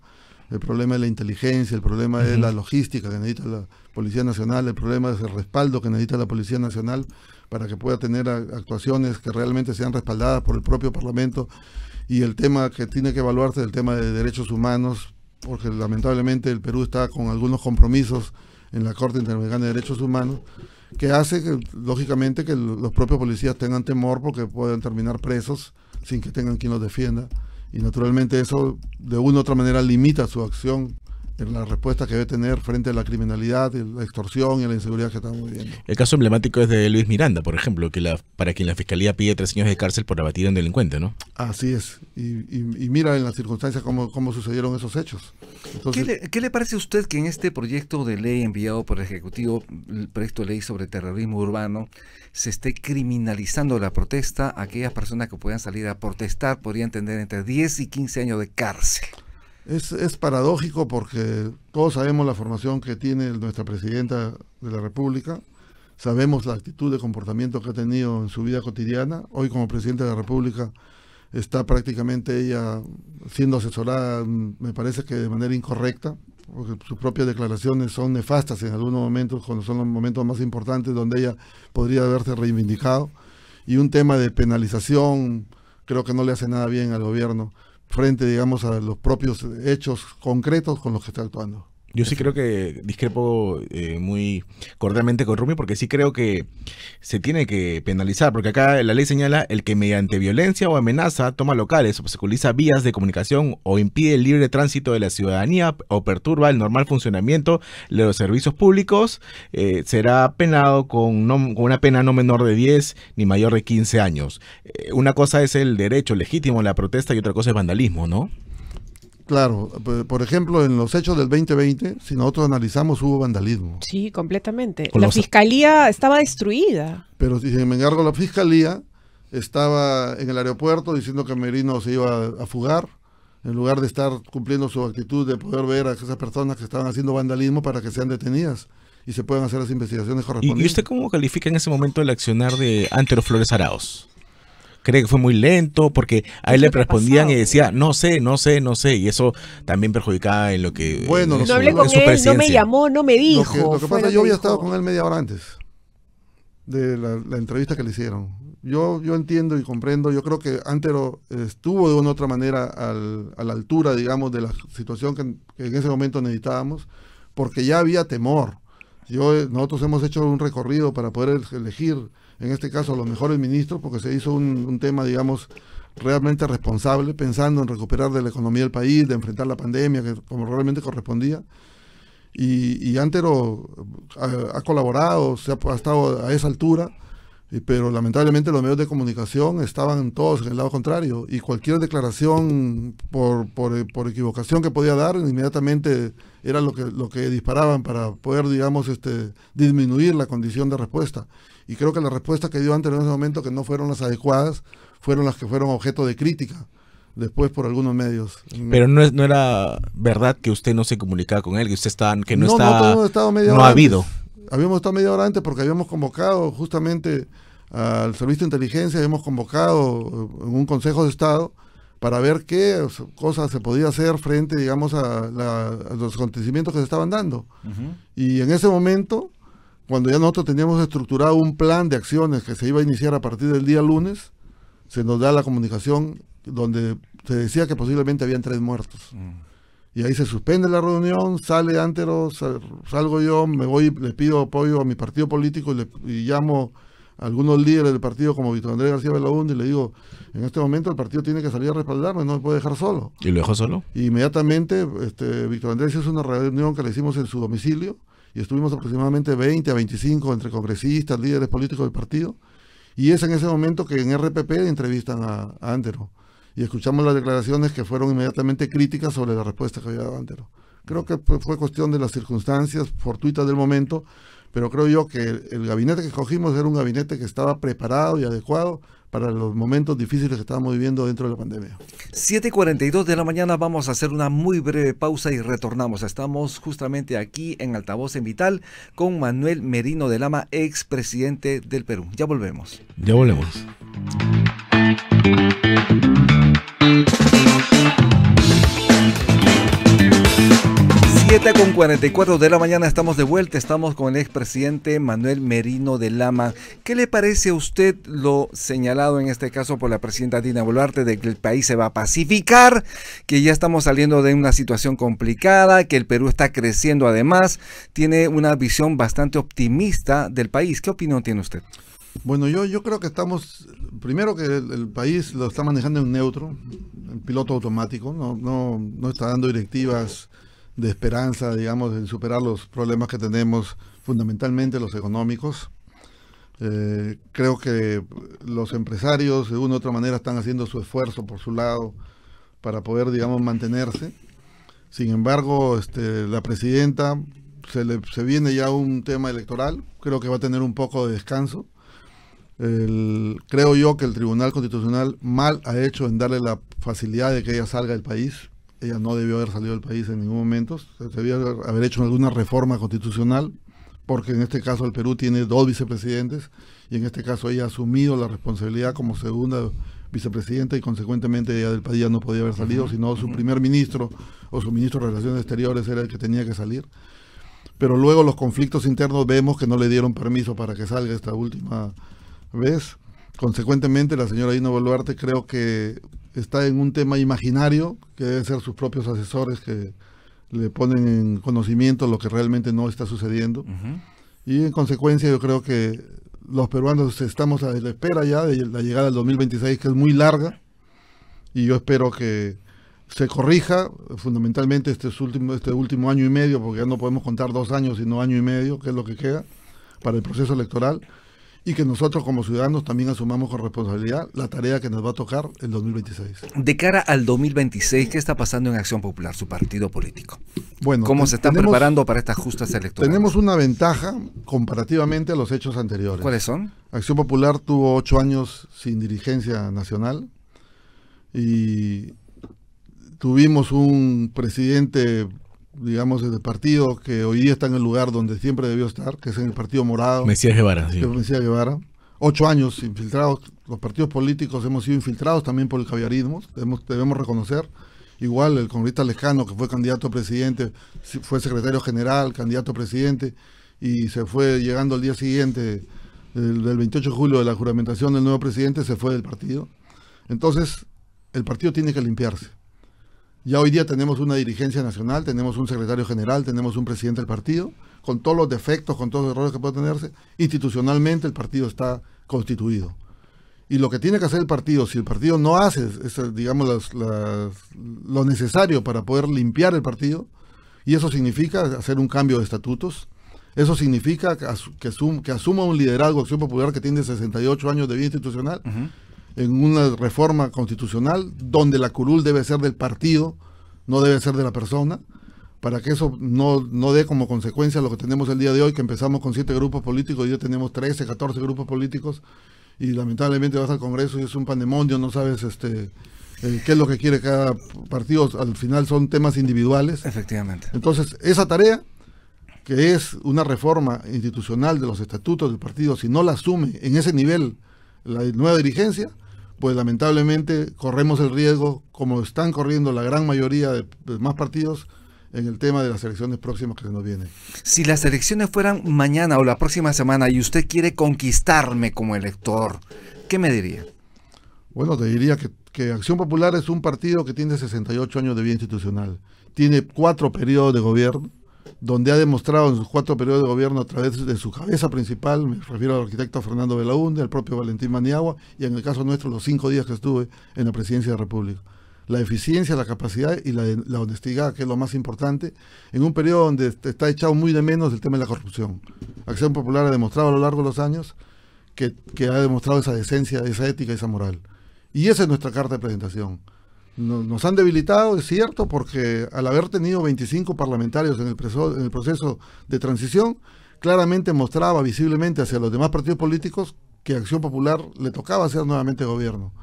El problema es la inteligencia, el problema es la logística que necesita la Policía Nacional, el problema es el respaldo que necesita la Policía Nacional para que pueda tener actuaciones que realmente sean respaldadas por el propio Parlamento y el tema que tiene que evaluarse es el tema de derechos humanos, porque lamentablemente el Perú está con algunos compromisos en la Corte Interamericana de Derechos Humanos, que hace que, lógicamente, que los propios policías tengan temor porque puedan terminar presos sin que tengan quien los defienda. Y naturalmente eso de una u otra manera limita su acción en la respuesta que debe tener frente a la criminalidad, la extorsión y la inseguridad que estamos viviendo. El caso emblemático es de Luis Miranda, por ejemplo, que la, para quien la fiscalía pide tres años de cárcel por abatir a un delincuente, ¿no? Así es. Y, mira en las circunstancias cómo, sucedieron esos hechos. ¿Qué, le, ¿Qué, le, parece a usted que en este proyecto de ley enviado por el Ejecutivo, el proyecto de ley sobre terrorismo urbano, se esté criminalizando la protesta? Aquellas personas que puedan salir a protestar podrían tener entre 10 y 15 años de cárcel es, paradójico porque todos sabemos la formación que tiene nuestra presidenta de la República, sabemos la actitud de comportamiento que ha tenido en su vida cotidiana. Hoy como presidenta de la República está prácticamente ella siendo asesorada, me parece que de manera incorrecta, porque sus propias declaraciones son nefastas en algunos momentos, cuando son los momentos más importantes donde ella podría haberse reivindicado. Y un tema de penalización creo que no le hace nada bien al gobierno frente, digamos, a los propios hechos concretos con los que está actuando. Yo sí creo que discrepo eh, muy cordialmente con Rumi porque sí creo que se tiene que penalizar, porque acá la ley señala el que mediante violencia o amenaza toma locales, obstaculiza vías de comunicación o impide el libre tránsito de la ciudadanía o perturba el normal funcionamiento de los servicios públicos, eh, será penado con, una pena no menor de 10 ni mayor de 15 años. Eh, una cosa es el derecho legítimo a la protesta y otra cosa es vandalismo, ¿no? Claro, por ejemplo, en los hechos del 2020, si nosotros analizamos, hubo vandalismo. Sí, completamente. la fiscalía estaba destruida. Pero si me embargo, la fiscalía estaba en el aeropuerto diciendo que Merino se iba a fugar, en lugar de estar cumpliendo su actitud de poder ver a esas personas que estaban haciendo vandalismo para que sean detenidas y se puedan hacer las investigaciones correspondientes. ¿Y usted cómo califica en ese momento el accionar de Antero Flores Araos? cree que fue muy lento, porque a él le respondían y decía, no sé, no sé, no sé, y eso también perjudicaba en lo que... Bueno, no hablé con él, no me llamó, no me dijo. Lo que, que pasa, yo había estado con él media hora antes de la, entrevista que le hicieron. Yo, yo entiendo y comprendo, yo creo que Antero estuvo de una u otra manera a la altura, digamos, de la situación que, que en ese momento necesitábamos, porque ya había temor. Yo, eh, nosotros hemos hecho un recorrido para poder elegir en este caso a los mejores ministros, porque se hizo un, tema, digamos, realmente responsable, pensando en recuperar de la economía del país, de enfrentar la pandemia, que, como realmente correspondía. Y, y Antero eh, ha, colaborado, se ha, estado a esa altura, pero lamentablemente los medios de comunicación estaban todos en el lado contrario y cualquier declaración eh, por, equivocación que podía dar inmediatamente era lo que, lo que disparaban para poder, digamos, este, disminuir la condición de respuesta y creo que las respuestas que dio antes en ese momento, que no fueron las adecuadas, fueron las que fueron objeto de crítica después por algunos medios. Pero no, no era verdad que usted no se comunicaba con él, que usted estaba, que no, estaba, no, no ha habido. Habíamos estado media hora antes porque habíamos convocado justamente al servicio de inteligencia, habíamos convocado eh, en un consejo de estado para ver qué cosas se podía hacer frente, digamos, a, los acontecimientos que se estaban dando. Y en ese momento cuando ya nosotros teníamos estructurado un plan de acciones que se iba a iniciar a partir del día lunes, se nos da la comunicación donde se decía que posiblemente habían tres muertos. Mm. Y ahí se suspende la reunión, sale Antero, salgo yo, me voy, le pido apoyo a mi partido político y, llamo a algunos líderes del partido como Víctor Andrés García Belaúnde y le digo, en este momento el partido tiene que salir a respaldarme, no me puede dejar solo. ¿Y lo dejó solo? inmediatamente, este, Víctor Andrés hizo una reunión que le hicimos en su domicilio, y estuvimos aproximadamente 20 a 25 entre congresistas, líderes políticos del partido, y es en ese momento que en RPP entrevistan a, andero y escuchamos las declaraciones que fueron inmediatamente críticas sobre la respuesta que había dado Andero. Creo que fue cuestión de las circunstancias fortuitas del momento, pero creo yo que el, gabinete que cogimos era un gabinete que estaba preparado y adecuado para los momentos difíciles que estamos viviendo dentro de la pandemia. 7.42 de la mañana vamos a hacer una muy breve pausa y retornamos. Estamos justamente aquí en Altavoz en Vital con Manuel Merino de Lama, expresidente del Perú. Ya volvemos. Ya volvemos. 7 con 44 de la mañana estamos de vuelta, estamos con el expresidente Manuel Merino de Lama. ¿Qué le parece a usted lo señalado en este caso por la presidenta Dina Boluarte de que el país se va a pacificar, que ya estamos saliendo de una situación complicada, que el Perú está creciendo además, tiene una visión bastante optimista del país? ¿Qué opinión tiene usted? Bueno, yo, yo creo que estamos, primero que el, país lo está manejando en neutro, en piloto automático, no, no, no está dando directivas de esperanza, digamos, en superar los problemas que tenemos, fundamentalmente los económicos. Eh, creo que los empresarios de una u otra manera están haciendo su esfuerzo por su lado para poder, digamos, mantenerse. Sin embargo, este, la presidenta se, le, se viene ya un tema electoral, creo que va a tener un poco de descanso. creo yo que el Tribunal Constitucional mal ha hecho en darle la facilidad de que ella salga del país. Ella no debió haber salido del país en ningún momento. Se haber hecho alguna reforma constitucional, porque en este caso el Perú tiene dos vicepresidentes y en este caso ella ha asumido la responsabilidad como segunda vicepresidenta y consecuentemente ella del país ya no podía haber salido, sino su primer ministro o su ministro de Relaciones Exteriores era el que tenía que salir. Pero luego los conflictos internos vemos que no le dieron permiso para que salga esta última vez. Consecuentemente la señora Dina Boluarte creo que está en un tema imaginario, que deben ser sus propios asesores que le ponen en conocimiento lo que realmente no está sucediendo. Y en consecuencia yo creo que los peruanos pues, estamos a la espera ya de la llegada del 2026, que es muy larga, y yo espero que se corrija fundamentalmente este último, este último año y medio, porque ya no podemos contar dos años, sino año y medio, que es lo que queda para el proceso electoral y que nosotros como ciudadanos también asumamos con responsabilidad la tarea que nos va a tocar el 2026. De cara al 2026, ¿qué está pasando en Acción Popular, su partido político? Bueno, ¿cómo se están preparando para estas justas electorales? Tenemos una ventaja comparativamente a los hechos anteriores. ¿Cuáles son? Acción Popular tuvo ocho años sin dirigencia nacional y tuvimos un presidente digamos, el partido que hoy día está en el lugar donde siempre debió estar, que es en el Partido Morado. Mesías Guevara, sí. Mesías Guevara. Ocho años infiltrados, los partidos políticos hemos sido infiltrados también por el caviarismo, debemos, reconocer. Igual el congresista Lejano, que fue candidato a presidente, fue secretario general, candidato a presidente, y se fue llegando al día siguiente, el, del 28 de julio de la juramentación del nuevo presidente, se fue del partido. Entonces, el partido tiene que limpiarse ya hoy día tenemos una dirigencia nacional, tenemos un secretario general, tenemos un presidente del partido, con todos los defectos, con todos los errores que puede tenerse, institucionalmente el partido está constituido. Y lo que tiene que hacer el partido, si el partido no hace, digamos, lo necesario para poder limpiar el partido, y eso significa hacer un cambio de estatutos, eso significa que, asuma un liderazgo de Acción Popular que tiene 68 años de vida institucional, en una reforma constitucional donde la curul debe ser del partido, no debe ser de la persona, para que eso no, no dé como consecuencia lo que tenemos el día de hoy, que empezamos con siete grupos políticos y ya tenemos 13, 14 grupos políticos y lamentablemente vas al Congreso y es un pandemonio, no sabes este eh, qué es lo que quiere cada partido, al final son temas individuales. Efectivamente. Entonces, esa tarea, que es una reforma institucional de los estatutos del partido, si no la asume en ese nivel la nueva dirigencia, pues lamentablemente corremos el riesgo, como están corriendo la gran mayoría de, más partidos, en el tema de las elecciones próximas que se nos vienen. Si las elecciones fueran mañana o la próxima semana y usted quiere conquistarme como elector, ¿qué me diría? Bueno, te diría que, que Acción Popular es un partido que tiene 68 años de vida institucional, tiene cuatro periodos de gobierno, donde ha demostrado en sus cuatro periodos de gobierno a través de su cabeza principal, me refiero al arquitecto Fernando Belaúnde, al propio Valentín Maniagua y en el caso nuestro los cinco días que estuve en la presidencia de la República. La eficiencia, la capacidad y la, honestidad, que es lo más importante, en un periodo donde está echado muy de menos el tema de la corrupción. Acción Popular ha demostrado a lo largo de los años que, que ha demostrado esa decencia, esa ética, esa moral. Y esa es nuestra carta de presentación nos han debilitado, es cierto, porque al haber tenido 25 parlamentarios en el, proceso de transición, claramente mostraba visiblemente hacia los demás partidos políticos que Acción Popular le tocaba hacer nuevamente gobierno,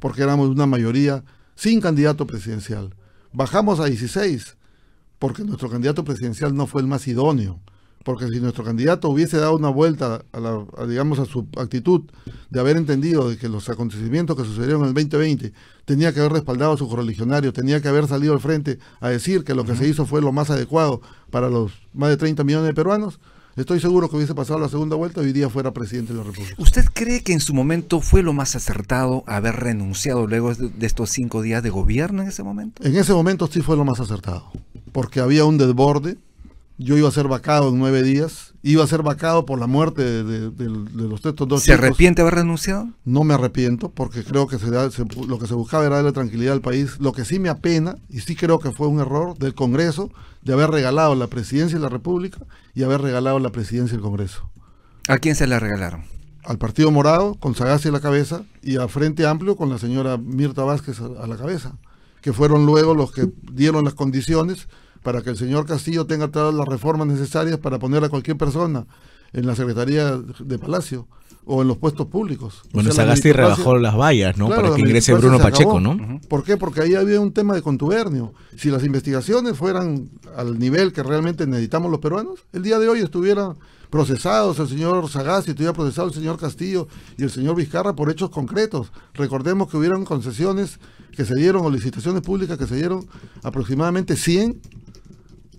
porque éramos una mayoría sin candidato presidencial. Bajamos a 16, porque nuestro candidato presidencial no fue el más idóneo porque si nuestro candidato hubiese dado una vuelta a, la, digamos a su actitud de haber entendido de que los acontecimientos que sucedieron en el 2020 tenía que haber respaldado a su correligionario, tenía que haber salido al frente a decir que lo que se hizo fue lo más adecuado para los más de 30 millones de peruanos, estoy seguro que hubiese pasado la segunda vuelta y hoy día fuera presidente de la República. ¿Usted cree que en su momento fue lo más acertado haber renunciado luego de estos cinco días de gobierno en ese momento? En ese momento sí fue lo más acertado, porque había un desborde yo iba a ser vacado en nueve días, iba a ser vacado por la muerte de, los textos dos. ¿Se arrepiente haber renunciado? No me arrepiento, porque creo que se lo que se buscaba era darle tranquilidad al país. Lo que sí me apena, y sí creo que fue un error del Congreso, de haber regalado la presidencia de la República y haber regalado la presidencia del Congreso. ¿A quién se la regalaron? Al Partido Morado, con Sagasti a la cabeza, y a Frente Amplio, con la señora Mirta Vázquez a la cabeza, que fueron luego los que dieron las condiciones para que el señor Castillo tenga todas las reformas necesarias para poner a cualquier persona en la Secretaría de Palacio o en los puestos públicos. Bueno, Sagasti rebajó las vallas, ¿no? para que ingrese Bruno Pacheco, ¿no? ¿Por qué? Porque ahí había un tema de contubernio. Si las investigaciones fueran al nivel que realmente necesitamos los peruanos, el día de hoy estuvieran procesados el señor Sagasti, estuviera procesado el señor Castillo y el señor Vizcarra por hechos concretos. Recordemos que hubieron concesiones que se dieron o licitaciones públicas que se dieron aproximadamente 100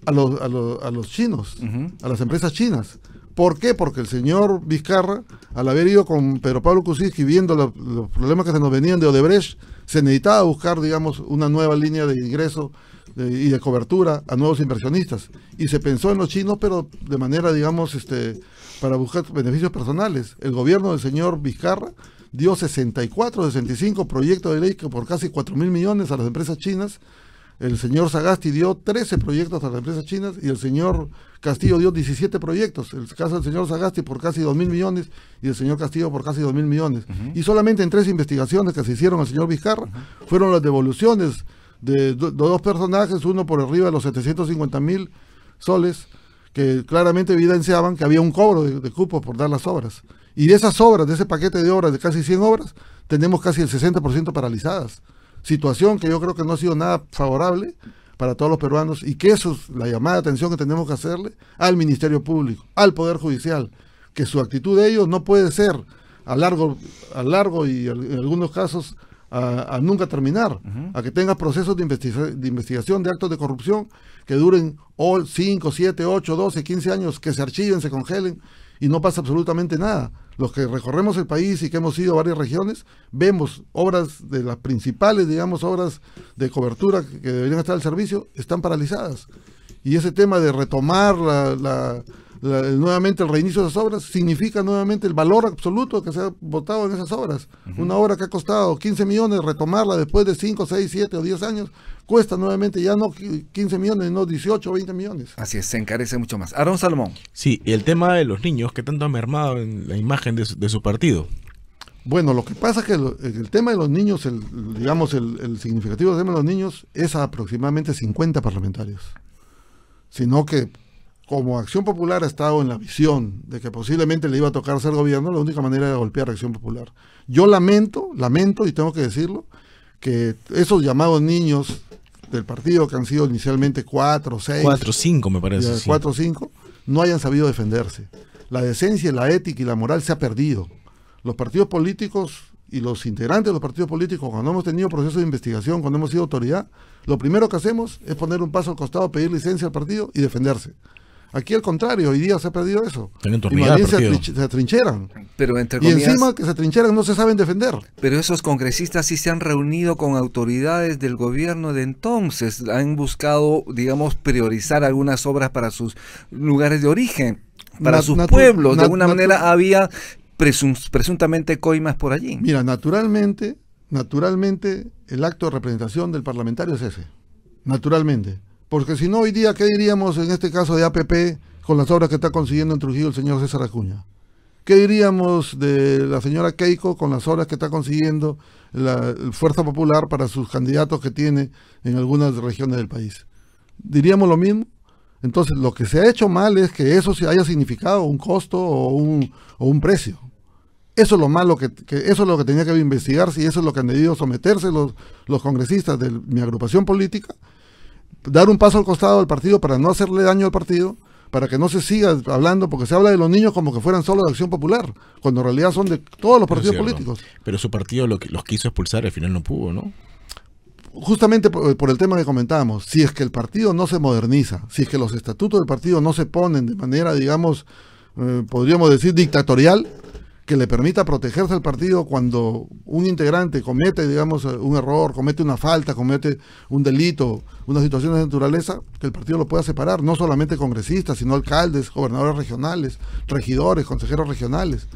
a los, a los, chinos, a las empresas chinas. ¿Por qué? Porque el señor Vizcarra, al haber ido con Pedro Pablo Kuczynski viendo los problemas que se nos venían de Odebrecht, se necesitaba buscar, digamos, una nueva línea de ingreso y de cobertura a nuevos inversionistas. Y se pensó en los chinos, pero de manera, digamos, este, para buscar beneficios personales. El gobierno del señor Vizcarra dio 64, 65 proyectos de ley que por casi 4 mil millones a las empresas chinas el señor Sagasti dio 13 proyectos a las empresas chinas y el señor Castillo dio 17 proyectos. El caso del señor Sagasti por casi 2 mil millones y el señor Castillo por casi 2 mil millones. Y solamente en tres investigaciones que se hicieron al señor Vizcarra fueron las devoluciones de, dos personajes, uno por arriba de los 750 mil soles, que claramente evidenciaban que había un cobro de, de cupos por dar las obras. Y de esas obras, de ese paquete de obras, de casi 100 obras, tenemos casi el 60% paralizadas situación que yo creo que no ha sido nada favorable para todos los peruanos y que eso es la llamada de atención que tenemos que hacerle al Ministerio Público, al Poder Judicial, que su actitud de ellos no puede ser a largo, a largo y en algunos casos a, nunca terminar, a que tenga procesos de, de, investigación de actos de corrupción que duren 5, 7, 8, 12, 15 años, que se archiven, se congelen y no pasa absolutamente nada. Los que recorremos el país y que hemos ido a varias regiones, vemos obras de las principales, digamos, obras de cobertura que deberían estar al servicio, están paralizadas. Y ese tema de retomar la, la nuevamente el reinicio de esas obras significa nuevamente el valor absoluto que se ha votado en esas obras. Una obra que ha costado 15 millones, retomarla después de 5, 6, 7 o 10 años, cuesta nuevamente ya no 15 millones, no 18 o 20 millones. Así es, se encarece mucho más. Aaron Salomón. Sí, y el tema de los niños que tanto ha mermado en la imagen de su, partido. Bueno, lo que pasa es que el, tema de los niños, digamos, el, significativo tema de los niños es aproximadamente 50 parlamentarios. Sino que como Acción Popular ha estado en la visión de que posiblemente le iba a tocar ser gobierno, la única manera era golpear a Acción Popular. Yo lamento, lamento, y tengo que decirlo, que esos llamados niños del partido que han sido inicialmente cuatro, seis. Cuatro, cinco, me parece. Cuatro Cuatro, cinco, no hayan sabido defenderse. La decencia, la ética y la moral se ha perdido. Los partidos políticos y los integrantes de los partidos políticos, cuando hemos tenido procesos de investigación, cuando hemos sido autoridad, lo primero que hacemos es poner un paso al costado, pedir licencia al partido y defenderse. Aquí al contrario, hoy día se ha perdido eso. Y se, atrincheran. Pero y encima que se atrincheran no se saben defender. Pero esos congresistas sí se han reunido con autoridades del gobierno de entonces. Han buscado, digamos, priorizar algunas obras para sus lugares de origen, para sus pueblos. De alguna manera había presuntamente coimas por allí. Mira, naturalmente, naturalmente, el acto de representación del parlamentario es ese. Naturalmente. Porque si no, hoy día, ¿qué diríamos en este caso de APP con las obras que está consiguiendo en Trujillo el señor César Acuña? ¿Qué diríamos de la señora Keiko con las obras que está consiguiendo la Fuerza Popular para sus candidatos que tiene en algunas regiones del país? ¿Diríamos lo mismo? Entonces, lo que se ha hecho mal es que eso se haya significado un costo o un, o un precio. Eso es lo malo que, eso es lo que tenía que investigarse y eso es lo que han debido someterse los, los congresistas de mi agrupación política dar un paso al costado al partido para no hacerle daño al partido, para que no se siga hablando, porque se habla de los niños como que fueran solo de Acción Popular, cuando en realidad son de todos los partidos políticos. Pero su partido lo que, los quiso expulsar, al final no pudo, ¿no? Justamente por, el tema que comentábamos, si es que el partido no se moderniza, si es que los estatutos del partido no se ponen de manera, digamos, eh, podríamos decir, dictatorial, que le permita protegerse al partido cuando un integrante comete, digamos, eh, un error, comete una falta, comete un delito, una situación de naturaleza, que el partido lo pueda separar, no solamente congresistas, sino alcaldes, gobernadores regionales, regidores, consejeros regionales,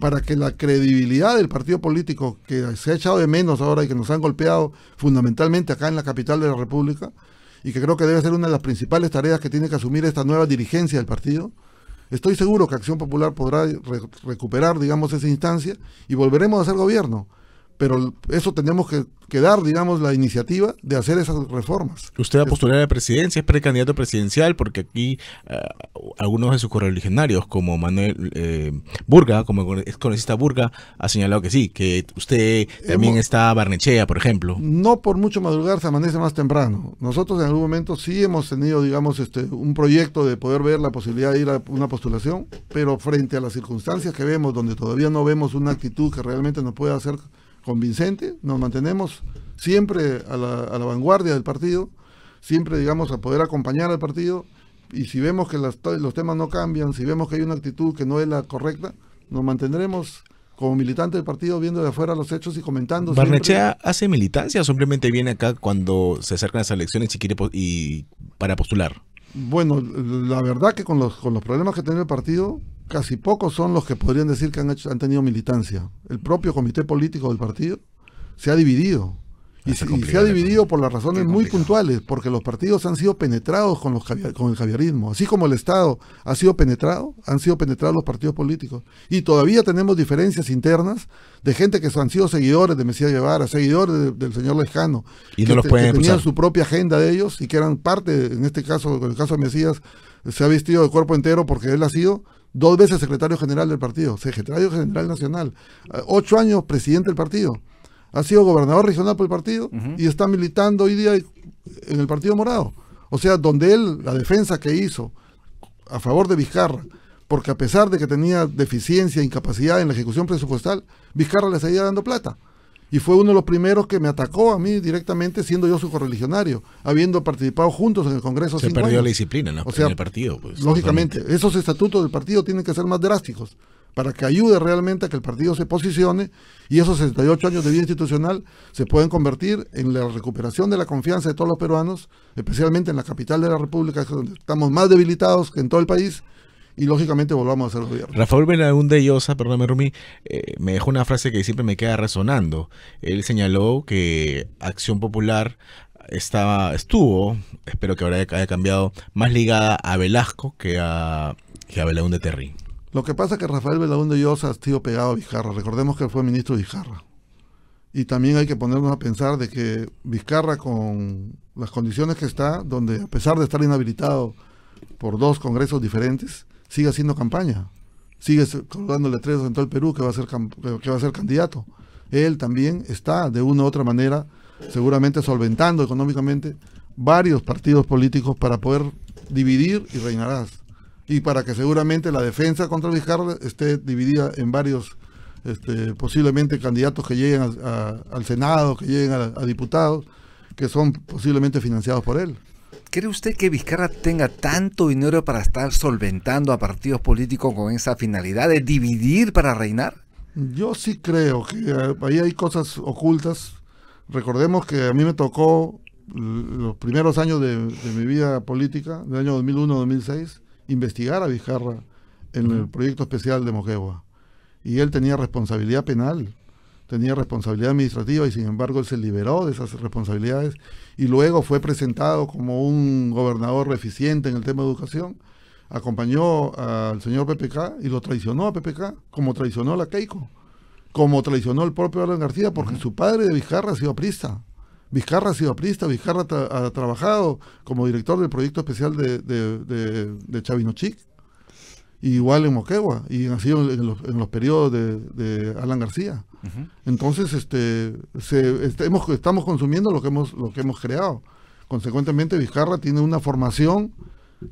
para que la credibilidad del partido político que se ha echado de menos ahora y que nos han golpeado fundamentalmente acá en la capital de la República, y que creo que debe ser una de las principales tareas que tiene que asumir esta nueva dirigencia del partido, Estoy seguro que Acción Popular podrá recuperar, digamos, esa instancia y volveremos a ser gobierno pero eso tenemos que, dar, digamos, la iniciativa de hacer esas reformas. Usted ha a postular a la presidencia, es precandidato presidencial, porque aquí ah, algunos de sus correligionarios, como Manuel eh, Burga, como es congresista Burga, ha señalado que sí, que usted también está Barnechea, por ejemplo. No por mucho madrugar, se amanece más temprano. Nosotros en algún momento sí hemos tenido, digamos, este un proyecto de poder ver la posibilidad de ir a una postulación, pero frente a las circunstancias que vemos, donde todavía no vemos una actitud que realmente nos pueda hacer convincente, nos mantenemos siempre a la, vanguardia del partido, siempre, digamos, a poder acompañar al partido y si vemos que los temas no cambian, si vemos que hay una actitud que no es la correcta, nos mantendremos como militante del partido viendo de afuera los hechos y comentando. ¿Barnechea hace militancia o simplemente viene acá cuando se acercan las elecciones y quiere y para postular? Bueno, la verdad que con los, con los problemas que tiene el partido, casi pocos son los que podrían decir que han, tenido militancia. El propio comité político del partido se ha dividido. Y, ah, se, ha dividido por las razones muy puntuales, porque los partidos han sido penetrados con, los el javierismo, así como el Estado ha sido penetrado, han sido penetrados los partidos políticos. Y todavía tenemos diferencias internas de gente que han sido seguidores de Mesías Guevara, seguidores del señor Lejano, y que, no los tenían su propia agenda de ellos y que eran parte, en este caso, en el caso de Mesías, se ha vestido de cuerpo entero porque él ha sido dos veces secretario general del partido, secretario general nacional, eh, ocho años presidente del partido, ha sido gobernador regional por el partido y está militando hoy día en el Partido Morado. O sea, donde él, la defensa que hizo a favor de Vizcarra, porque a pesar de que tenía deficiencia, incapacidad en la ejecución presupuestal, Vizcarra le seguía dando plata y fue uno de los primeros que me atacó a mí directamente, siendo yo su correligionario, habiendo participado juntos en el Congreso. Se perdió la disciplina ¿no? o sea, el partido. Pues, lógicamente, esos estatutos del partido tienen que ser más drásticos para que ayude realmente a que el partido se posicione y esos 68 años de vida institucional se pueden convertir en la recuperación de la confianza de todos los peruanos, especialmente en la capital de la República, donde estamos más debilitados que en todo el país, y lógicamente volvamos a ser gobierno. Rafael Belaúnde Llosa, perdóname Rumi, eh, me dejó una frase que siempre me queda resonando. Él señaló que Acción Popular estaba, estuvo, espero que ahora haya cambiado, más ligada a Velasco que a, que a Terry. Lo que pasa es que Rafael Belaúnde Llosa ha sido pegado a Vizcarra. Recordemos que fue ministro de Vizcarra. Y también hay que ponernos a pensar de que Vizcarra, con las condiciones que está, donde a pesar de estar inhabilitado por dos congresos diferentes, sigue haciendo campaña, sigue colgando letreros en todo el Perú que va a ser, que va a ser candidato. Él también está, de una u otra manera, seguramente solventando económicamente varios partidos políticos para poder dividir y reinarás. Y para que seguramente la defensa contra Vizcarra esté dividida en varios, este, posiblemente candidatos que lleguen al Senado, que lleguen a diputados, que son posiblemente financiados por él. ¿Cree usted que Vizcarra tenga tanto dinero para estar solventando a partidos políticos con esa finalidad de dividir para reinar? Yo sí creo que eh, ahí hay cosas ocultas. Recordemos que a mí me tocó los primeros años de, mi vida política, del año 2001-2006, investigar a Vizcarra en el proyecto especial de Moquegua. Y él tenía responsabilidad penal tenía responsabilidad administrativa y sin embargo él se liberó de esas responsabilidades y luego fue presentado como un gobernador eficiente en el tema de educación, acompañó al señor PPK y lo traicionó a PPK, como traicionó a la Keiko, como traicionó el propio Alan García, porque su padre de Vizcarra ha sido aprista. Vizcarra ha sido aprista, Vizcarra ha trabajado como director del proyecto especial de, de, de, de Chavinochic, igual en Moquegua, y así en los, en los periodos de, Alan García. Entonces, este, se, este, estamos consumiendo lo que, hemos, lo que hemos creado. Consecuentemente, Vizcarra tiene una formación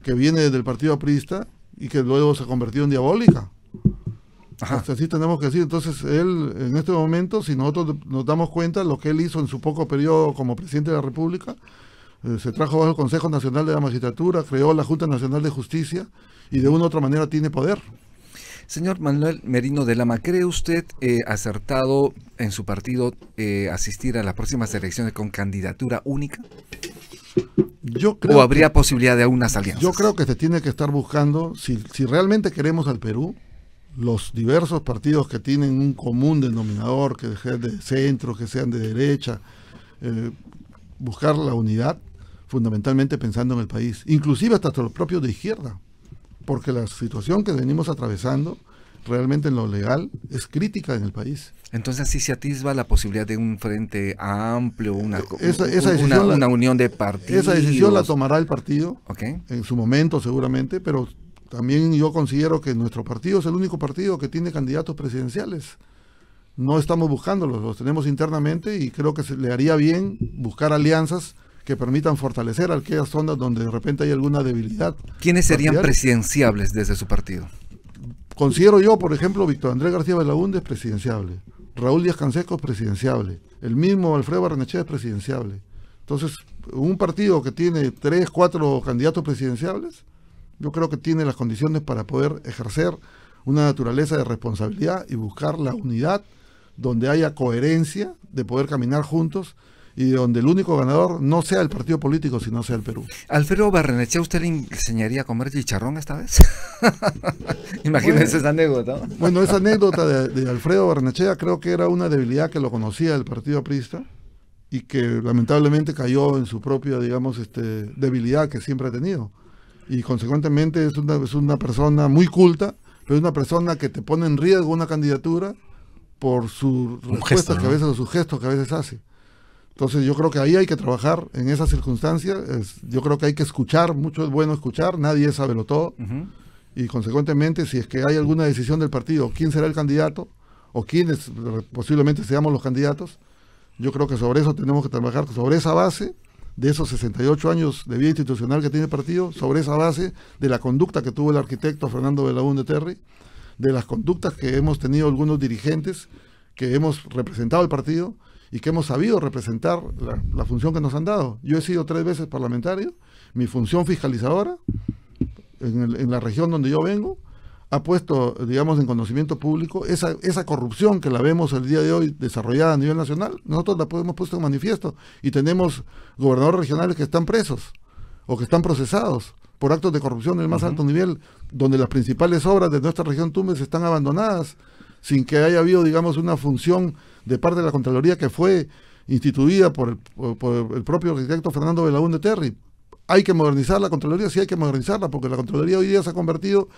que viene del Partido Aprista y que luego se convirtió en diabólica. Este, así tenemos que decir. Entonces, él, en este momento, si nosotros nos damos cuenta lo que él hizo en su poco periodo como presidente de la República, eh, se trajo bajo el Consejo Nacional de la Magistratura, creó la Junta Nacional de Justicia y de una u otra manera tiene poder. Señor Manuel Merino de Lama, ¿cree usted eh, acertado en su partido eh, asistir a las próximas elecciones con candidatura única? Yo creo ¿O habría posibilidad de algunas alianzas? Yo creo que se tiene que estar buscando, si, realmente queremos al Perú, los diversos partidos que tienen un común denominador, que sean de centro, que sean de derecha, eh, buscar la unidad fundamentalmente pensando en el país, inclusive hasta los propios de izquierda, porque la situación que venimos atravesando realmente en lo legal es crítica en el país. Entonces así se atisba la posibilidad de un frente amplio, una, una, unión de partidos. Esa decisión la tomará el partido en su momento seguramente, pero también yo considero que nuestro partido es el único partido que tiene candidatos presidenciales. No estamos buscándolos, los tenemos internamente y creo que se le haría bien buscar alianzas que permitan fortalecer aquellas zonas donde de repente hay alguna debilidad. ¿Quiénes serían presidenciables desde su partido? Considero yo, por ejemplo, Víctor Andrés García Belaúnde es presidenciable, Raúl Díaz Canseco es presidenciable, el mismo Alfredo Barnechea es presidenciable. Entonces, un partido que tiene tres, cuatro candidatos presidenciables, yo creo que tiene las condiciones para poder ejercer una naturaleza de responsabilidad y buscar la unidad donde haya coherencia de poder caminar juntos y donde el único ganador no sea el partido político, sino sea el Perú. Alfredo Barrenechea, ¿usted le enseñaría a comer chicharrón esta vez? Imagínense esa anécdota. bueno, esa anécdota de, Alfredo Barrenechea creo que era una debilidad que lo conocía el partido aprista y que lamentablemente cayó en su propia, digamos, este, debilidad que siempre ha tenido. Y consecuentemente es una, persona muy culta, pero es una persona que te pone en riesgo una candidatura por su respuesta a veces, o sus gestos que a veces hace. Entonces yo creo que ahí hay que trabajar en esas circunstancias. yo creo que hay que escuchar, mucho es bueno escuchar, nadie sabe lo todo. Y consecuentemente, si es que hay alguna decisión del partido, quién será el candidato o quiénes posiblemente seamos los candidatos, yo creo que sobre eso tenemos que trabajar, sobre esa base de esos 68 años de vida institucional que tiene el partido, sobre esa base de la conducta que tuvo el arquitecto Fernando Belaúnde Terry, de las conductas que hemos tenido algunos dirigentes que hemos representado el partido y que hemos sabido representar la, función que nos han dado. Yo he sido tres veces parlamentario, mi función fiscalizadora en, la región donde yo vengo ha puesto, digamos, en conocimiento público esa, esa corrupción que la vemos el día de hoy desarrollada a nivel nacional. Nosotros la hemos puesto en manifiesto y tenemos gobernadores regionales que están presos o que están procesados por actos de corrupción el más alto nivel, donde las principales obras de nuestra región Tumbes están abandonadas sin que haya habido, digamos, una función de parte de la Contraloría que fue instituida por el, por el propio arquitecto Fernando de Terry. Hay que modernizar la Contraloría, sí hay que modernizarla, porque la Contraloría hoy día se ha convertido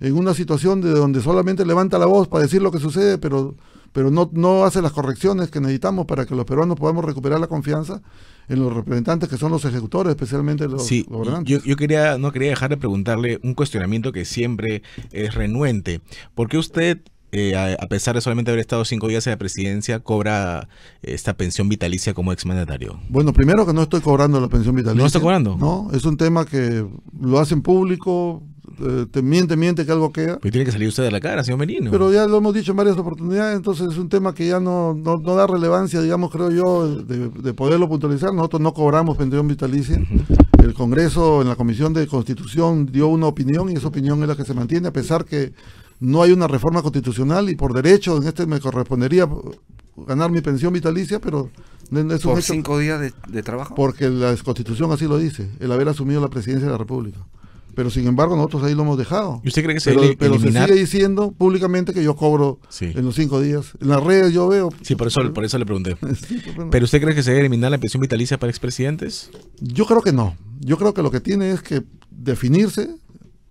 en una situación de donde solamente levanta la voz para decir lo que sucede, pero, pero no, no hace las correcciones que necesitamos para que los peruanos podamos recuperar la confianza en los representantes que son los ejecutores, especialmente los gobernantes. Yo, yo, quería, no quería dejar de preguntarle un cuestionamiento que siempre es renuente. ¿Por qué usted eh, a, pesar de solamente haber estado cinco días en la presidencia, cobra eh, esta pensión vitalicia como exmandatario? Bueno, primero que no estoy cobrando la pensión vitalicia. ¿No está cobrando? No, es un tema que lo hacen público, eh, miente, miente que algo queda. Pues tiene que salir usted de la cara, señor Merino. Pero ya lo hemos dicho en varias oportunidades, entonces es un tema que ya no, no, da relevancia, digamos, creo yo, de, poderlo puntualizar. Nosotros no cobramos pensión vitalicia. El Congreso, en la Comisión de Constitución, dio una opinión y esa opinión es la que se mantiene, a pesar que no hay una reforma constitucional y por derecho en este me correspondería ganar mi pensión vitalicia, pero es ¿Por cinco días de, trabajo? Porque la constitución así lo dice, el haber asumido la presidencia de la República. Pero sin embargo nosotros ahí lo hemos dejado. ¿Y usted cree que se pero, se sigue diciendo públicamente que yo cobro en los cinco días. En las redes yo veo. Sí, por eso, por eso le pregunté. Pues ¿Pero usted cree que se debe eliminar la pensión vitalicia para expresidentes? Yo creo que no. Yo creo que lo que tiene es que definirse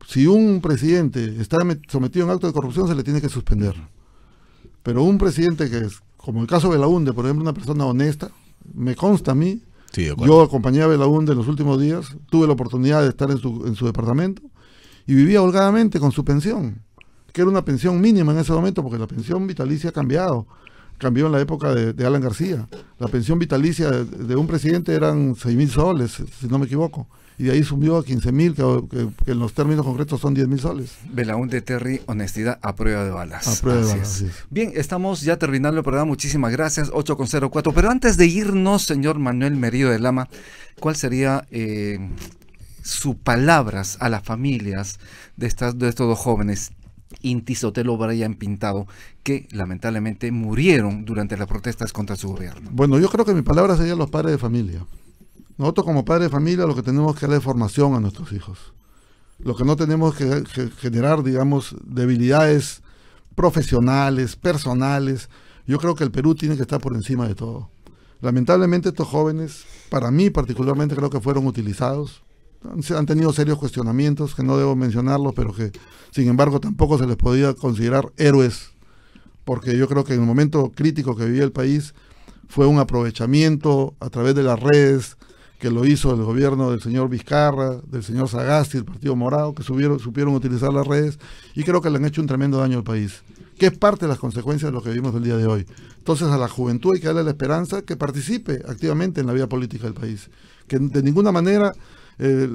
si un presidente está sometido a un acto de corrupción, se le tiene que suspender. Pero un presidente que es, como el caso de Belaunde, por ejemplo, una persona honesta, me consta a mí, yo acompañé a Belaunde en los últimos días, tuve la oportunidad de estar en su, departamento y vivía holgadamente con su pensión, que era una pensión mínima en ese momento, porque la pensión vitalicia ha cambiado. Cambió en la época de, Alan García. La pensión vitalicia de, un presidente eran 6 mil soles, si no me equivoco y ahí subió a 15 mil, que, en los términos concretos son 10 mil soles. de Terry, honestidad a prueba de balas. A prueba de balas. Bien, estamos ya terminando el programa, muchísimas gracias, 8.04. Pero antes de irnos, señor Manuel Merido de Lama, ¿cuál sería... Eh, sus palabras a las familias de, estas, de estos dos jóvenes, Inti Sotelo Brian Pintado, que lamentablemente murieron durante las protestas contra su gobierno. Bueno, yo creo que mi palabra sería los padres de familia. Nosotros como padres de familia lo que tenemos que darle formación a nuestros hijos. Lo que no tenemos que, generar, digamos, debilidades profesionales, personales. Yo creo que el Perú tiene que estar por encima de todo. Lamentablemente estos jóvenes, para mí particularmente, creo que fueron utilizados. Han tenido serios cuestionamientos, que no debo mencionarlos, pero que sin embargo tampoco se les podía considerar héroes, porque yo creo que en el momento crítico que vivía el país fue un aprovechamiento a través de las redes, que lo hizo el gobierno del señor Vizcarra, del señor Sagasti, del Partido Morado, que supieron utilizar las redes y creo que le han hecho un tremendo daño al país, que es parte de las consecuencias de lo que vivimos el día de hoy. Entonces a la juventud hay que darle la esperanza que participe activamente en la vida política del país, que de ninguna manera eh,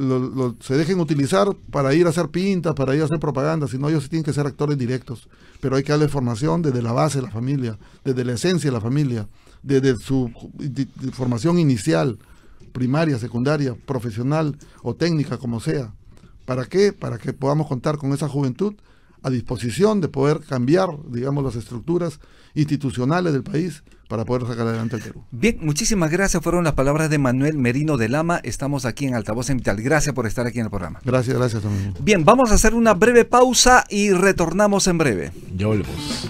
se dejen utilizar para ir a hacer pintas, para ir a hacer propaganda, sino ellos tienen que ser actores directos. Pero hay que darle formación desde la base de la familia, desde la esencia de la familia, desde su formación inicial primaria, secundaria, profesional o técnica, como sea. ¿Para qué? Para que podamos contar con esa juventud a disposición de poder cambiar, digamos, las estructuras institucionales del país para poder sacar adelante el Perú. Bien, muchísimas gracias. Fueron las palabras de Manuel Merino de Lama. Estamos aquí en Altavoz en Vital. Gracias por estar aquí en el programa. Gracias, gracias también. Bien, vamos a hacer una breve pausa y retornamos en breve. Ya volvemos.